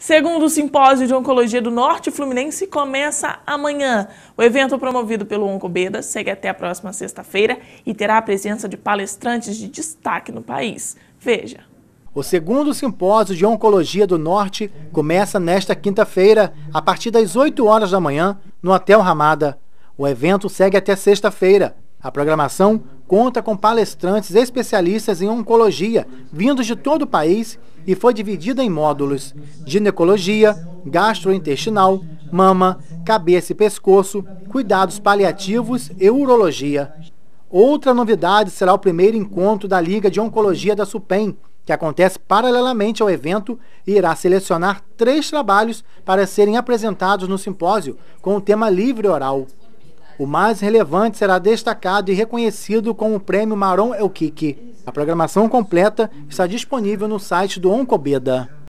Segundo o Simpósio de Oncologia do Norte Fluminense, começa amanhã. O evento é promovido pelo Oncobeda segue até a próxima sexta-feira e terá a presença de palestrantes de destaque no país. Veja. O segundo simpósio de Oncologia do Norte começa nesta quinta-feira, a partir das 8 horas da manhã, no Hotel Ramada. O evento segue até sexta-feira. A programação conta com palestrantes especialistas em oncologia, vindos de todo o país, e foi dividida em módulos: ginecologia, gastrointestinal, mama, cabeça e pescoço, cuidados paliativos e urologia. Outra novidade será o primeiro encontro da Liga de Oncologia da SUPEM, que acontece paralelamente ao evento e irá selecionar três trabalhos para serem apresentados no simpósio com o tema livre oral. O mais relevante será destacado e reconhecido com o prêmio Maron Elkiki. A programação completa está disponível no site do Oncobeda.